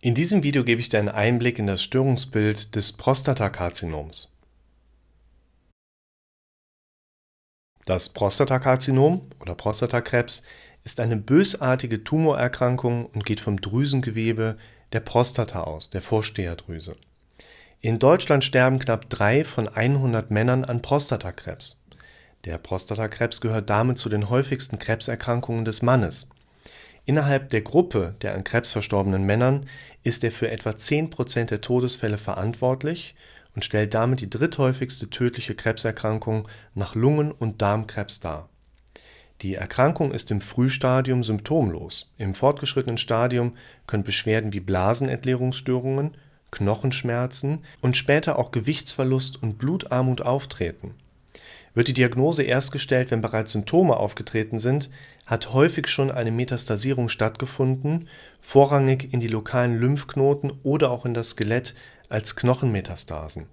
In diesem Video gebe ich dir einen Einblick in das Störungsbild des Prostatakarzinoms. Das Prostatakarzinom oder Prostatakrebs ist eine bösartige Tumorerkrankung und geht vom Drüsengewebe der Prostata aus, der Vorsteherdrüse. In Deutschland sterben knapp drei von 100 Männern an Prostatakrebs. Der Prostatakrebs gehört damit zu den häufigsten Krebserkrankungen des Mannes. Innerhalb der Gruppe der an Krebs verstorbenen Männern ist er für etwa 10 Prozent der Todesfälle verantwortlich und stellt damit die dritthäufigste tödliche Krebserkrankung nach Lungen und Darmkrebs dar. Die Erkrankung ist im Frühstadium symptomlos, im fortgeschrittenen Stadium können Beschwerden wie Blasenentleerungsstörungen, Knochenschmerzen und später auch Gewichtsverlust und Blutarmut auftreten wird die Diagnose erst gestellt, wenn bereits Symptome aufgetreten sind, hat häufig schon eine Metastasierung stattgefunden, vorrangig in die lokalen Lymphknoten oder auch in das Skelett als Knochenmetastasen.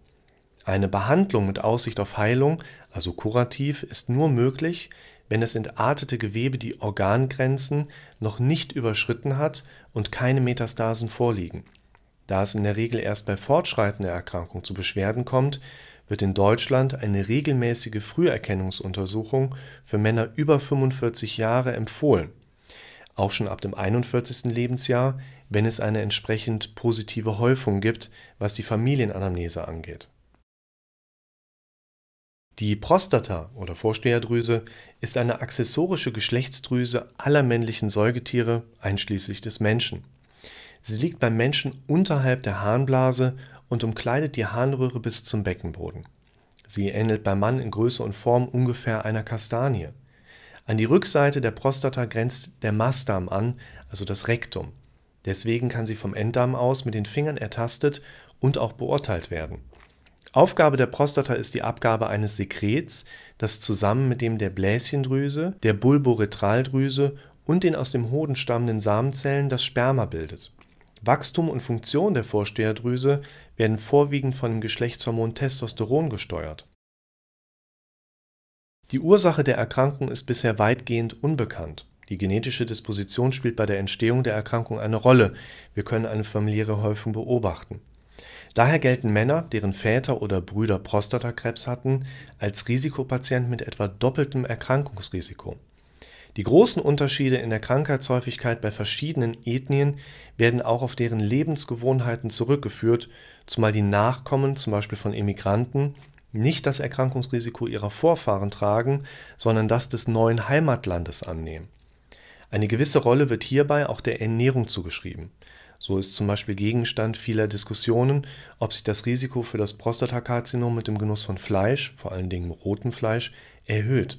Eine Behandlung mit Aussicht auf Heilung, also kurativ, ist nur möglich, wenn das entartete Gewebe die Organgrenzen noch nicht überschritten hat und keine Metastasen vorliegen. Da es in der Regel erst bei fortschreitender Erkrankung zu Beschwerden kommt, wird in Deutschland eine regelmäßige Früherkennungsuntersuchung für Männer über 45 Jahre empfohlen, auch schon ab dem 41. Lebensjahr, wenn es eine entsprechend positive Häufung gibt, was die Familienanamnese angeht. Die Prostata oder Vorsteherdrüse ist eine accessorische Geschlechtsdrüse aller männlichen Säugetiere, einschließlich des Menschen. Sie liegt beim Menschen unterhalb der Harnblase und umkleidet die Harnröhre bis zum Beckenboden. Sie ähnelt beim Mann in Größe und Form ungefähr einer Kastanie. An die Rückseite der Prostata grenzt der Mastdarm an, also das Rektum. Deswegen kann sie vom Enddarm aus mit den Fingern ertastet und auch beurteilt werden. Aufgabe der Prostata ist die Abgabe eines Sekrets, das zusammen mit dem der Bläschendrüse, der Bulboretraldrüse und den aus dem Hoden stammenden Samenzellen das Sperma bildet Wachstum und Funktion der Vorsteherdrüse werden vorwiegend von dem Geschlechtshormon Testosteron gesteuert. Die Ursache der Erkrankung ist bisher weitgehend unbekannt. Die genetische Disposition spielt bei der Entstehung der Erkrankung eine Rolle. Wir können eine familiäre Häufung beobachten. Daher gelten Männer, deren Väter oder Brüder Prostatakrebs hatten, als Risikopatient mit etwa doppeltem Erkrankungsrisiko die großen Unterschiede in der Krankheitshäufigkeit bei verschiedenen Ethnien werden auch auf deren Lebensgewohnheiten zurückgeführt, zumal die Nachkommen, zum Beispiel von Emigranten, nicht das Erkrankungsrisiko ihrer Vorfahren tragen, sondern das des neuen Heimatlandes annehmen. Eine gewisse Rolle wird hierbei auch der Ernährung zugeschrieben. So ist zum Beispiel Gegenstand vieler Diskussionen, ob sich das Risiko für das Prostatakarzinom mit dem Genuss von Fleisch, vor allen Dingen rotem Fleisch, erhöht.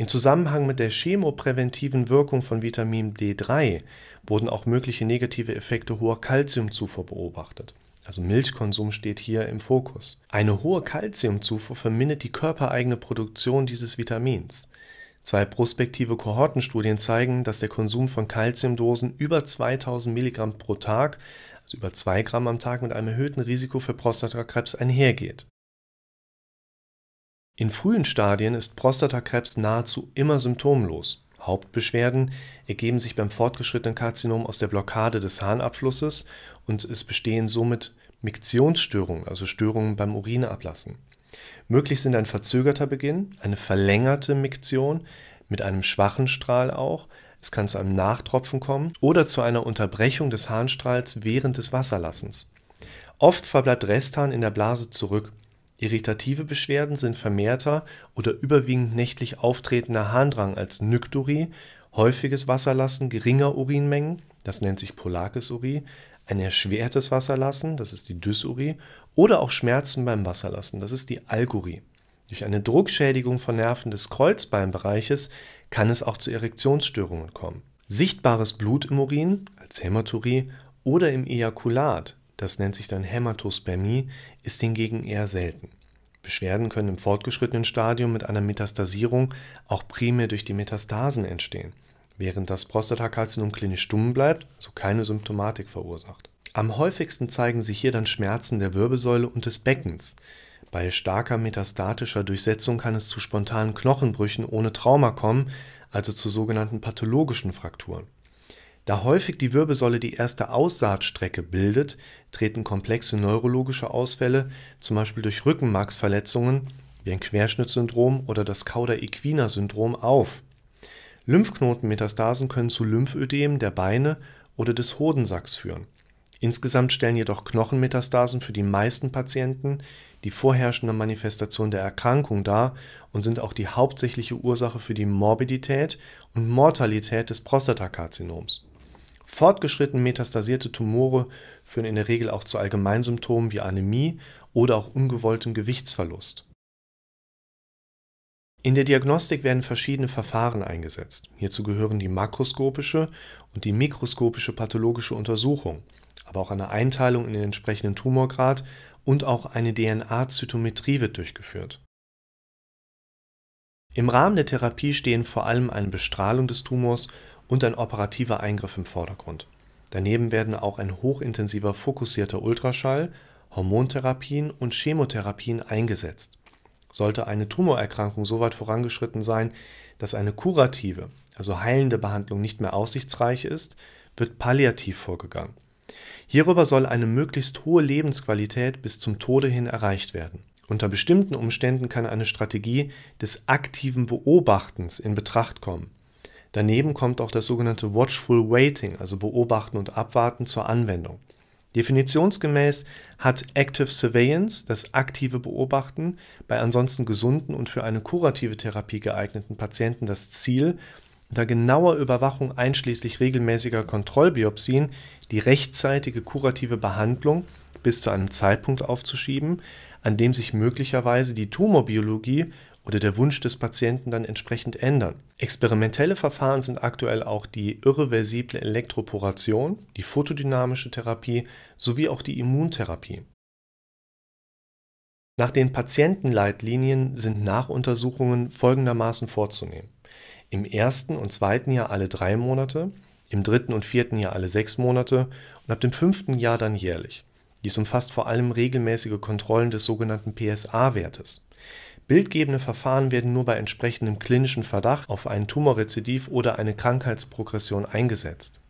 Im Zusammenhang mit der chemopräventiven Wirkung von Vitamin D3 wurden auch mögliche negative Effekte hoher Kalziumzufuhr beobachtet. Also Milchkonsum steht hier im Fokus. Eine hohe Kalziumzufuhr vermindert die körpereigene Produktion dieses Vitamins. Zwei prospektive Kohortenstudien zeigen, dass der Konsum von Kalziumdosen über 2000 Milligramm pro Tag, also über 2 Gramm am Tag, mit einem erhöhten Risiko für Prostatakrebs einhergeht in frühen Stadien ist Prostatakrebs nahezu immer symptomlos. Hauptbeschwerden ergeben sich beim fortgeschrittenen Karzinom aus der Blockade des Harnabflusses und es bestehen somit Miktionsstörungen, also Störungen beim Urineablassen. Möglich sind ein verzögerter Beginn, eine verlängerte Miktion mit einem schwachen Strahl auch, es kann zu einem Nachtropfen kommen oder zu einer Unterbrechung des Harnstrahls während des Wasserlassens. Oft verbleibt Restharn in der Blase zurück Irritative Beschwerden sind vermehrter oder überwiegend nächtlich auftretender Harndrang als Nykturie, häufiges Wasserlassen geringer Urinmengen das nennt sich (Polakisurie), ein erschwertes Wasserlassen das ist die (Dysurie) oder auch Schmerzen beim Wasserlassen das ist die Algurie. Durch eine Druckschädigung von Nerven des Kreuzbeinbereiches kann es auch zu Erektionsstörungen kommen. Sichtbares Blut im Urin als (Hämaturie) oder im Ejakulat das nennt sich dann (Hämatospermie) ist hingegen eher selten Beschwerden können im fortgeschrittenen Stadium mit einer Metastasierung auch primär durch die Metastasen entstehen, während das Prostatakarzinom klinisch stumm bleibt, also keine Symptomatik verursacht. Am häufigsten zeigen sich hier dann Schmerzen der Wirbelsäule und des Beckens. Bei starker metastatischer Durchsetzung kann es zu spontanen Knochenbrüchen ohne Trauma kommen, also zu sogenannten pathologischen Frakturen. Da häufig die Wirbelsäule die erste Aussaatstrecke bildet, treten komplexe neurologische Ausfälle, zum Beispiel durch Rückenmarksverletzungen wie ein Querschnittsyndrom oder das Cauda-Equina-Syndrom, auf. Lymphknotenmetastasen können zu Lymphödem der Beine oder des Hodensacks führen. Insgesamt stellen jedoch Knochenmetastasen für die meisten Patienten die vorherrschende Manifestation der Erkrankung dar und sind auch die hauptsächliche Ursache für die Morbidität und Mortalität des Prostatakarzinoms Fortgeschritten metastasierte Tumore führen in der Regel auch zu Allgemeinsymptomen wie Anämie oder auch ungewolltem Gewichtsverlust. In der Diagnostik werden verschiedene Verfahren eingesetzt. Hierzu gehören die makroskopische und die mikroskopische pathologische Untersuchung, aber auch eine Einteilung in den entsprechenden Tumorgrad und auch eine DNA-Zytometrie wird durchgeführt. Im Rahmen der Therapie stehen vor allem eine Bestrahlung des Tumors und ein operativer Eingriff im Vordergrund. Daneben werden auch ein hochintensiver fokussierter Ultraschall, Hormontherapien und Chemotherapien eingesetzt. Sollte eine Tumorerkrankung so weit vorangeschritten sein, dass eine kurative, also heilende Behandlung nicht mehr aussichtsreich ist, wird palliativ vorgegangen. Hierüber soll eine möglichst hohe Lebensqualität bis zum Tode hin erreicht werden. Unter bestimmten Umständen kann eine Strategie des aktiven Beobachtens in Betracht kommen, Daneben kommt auch das sogenannte Watchful Waiting, also Beobachten und Abwarten, zur Anwendung. Definitionsgemäß hat Active Surveillance das aktive Beobachten bei ansonsten gesunden und für eine kurative Therapie geeigneten Patienten das Ziel, unter genauer Überwachung einschließlich regelmäßiger Kontrollbiopsien die rechtzeitige kurative Behandlung bis zu einem Zeitpunkt aufzuschieben, an dem sich möglicherweise die Tumorbiologie oder der Wunsch des Patienten dann entsprechend ändern. Experimentelle Verfahren sind aktuell auch die irreversible Elektroporation, die photodynamische Therapie sowie auch die Immuntherapie. Nach den Patientenleitlinien sind Nachuntersuchungen folgendermaßen vorzunehmen. Im ersten und zweiten Jahr alle drei Monate, im dritten und vierten Jahr alle sechs Monate und ab dem fünften Jahr dann jährlich. Dies umfasst vor allem regelmäßige Kontrollen des sogenannten PSA-Wertes. Bildgebende Verfahren werden nur bei entsprechendem klinischen Verdacht auf einen Tumorrezidiv oder eine Krankheitsprogression eingesetzt